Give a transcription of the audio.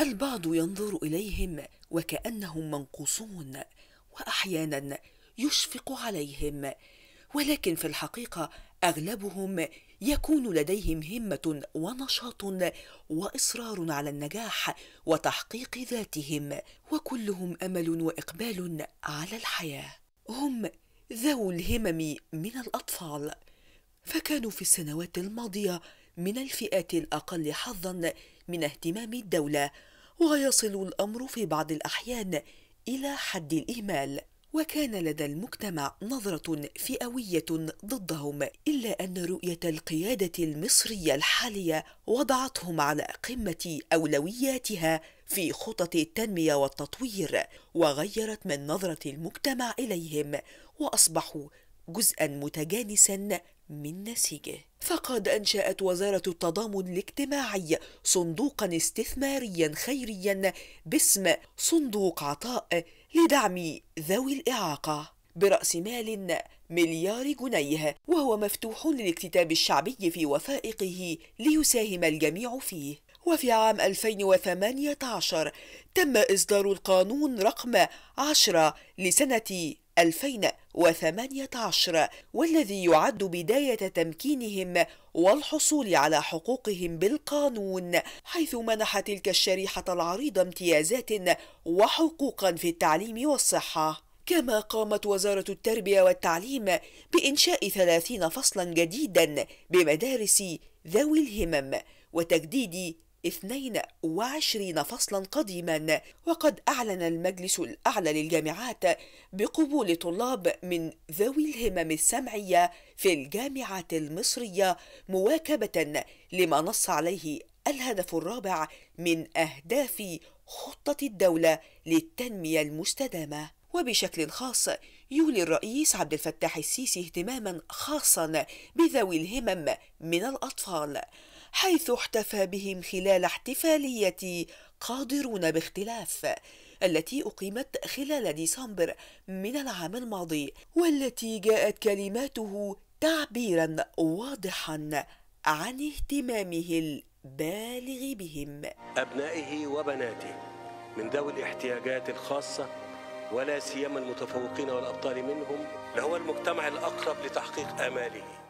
البعض ينظر اليهم وكانهم منقوصون واحيانا يشفق عليهم ولكن في الحقيقه اغلبهم يكون لديهم همه ونشاط واصرار على النجاح وتحقيق ذاتهم وكلهم امل واقبال على الحياه هم ذو الهمم من الاطفال فكانوا في السنوات الماضيه من الفئات الاقل حظا من اهتمام الدولة ويصل الأمر في بعض الأحيان إلى حد الإهمال وكان لدى المجتمع نظرة فئوية ضدهم إلا أن رؤية القيادة المصرية الحالية وضعتهم على قمة أولوياتها في خطط التنمية والتطوير وغيرت من نظرة المجتمع إليهم وأصبحوا جزءا متجانسا من نسيجه فقد أنشأت وزارة التضامن الاجتماعي صندوقا استثماريا خيريا باسم صندوق عطاء لدعم ذوي الإعاقة برأس مال مليار جنيه وهو مفتوح للاكتتاب الشعبي في وثائقه ليساهم الجميع فيه وفي عام 2018 تم إصدار القانون رقم 10 لسنة 2018 والذي يعد بداية تمكينهم والحصول على حقوقهم بالقانون حيث منح تلك الشريحة العريضة امتيازات وحقوقا في التعليم والصحة كما قامت وزارة التربية والتعليم بإنشاء ثلاثين فصلا جديدا بمدارس ذوي الهمم وتجديد 22 فصلا قديما وقد أعلن المجلس الأعلى للجامعات بقبول طلاب من ذوي الهمم السمعية في الجامعات المصرية مواكبة لما نص عليه الهدف الرابع من أهداف خطة الدولة للتنمية المستدامة وبشكل خاص يولي الرئيس عبد الفتاح السيسي اهتماما خاصا بذوي الهمم من الأطفال حيث احتفى بهم خلال احتفالية قادرون باختلاف التي أقيمت خلال ديسمبر من العام الماضي والتي جاءت كلماته تعبيرا واضحا عن اهتمامه البالغ بهم أبنائه وبناته من ذوي الاحتياجات الخاصة ولا سيما المتفوقين والأبطال منهم لهو المجتمع الأقرب لتحقيق آماله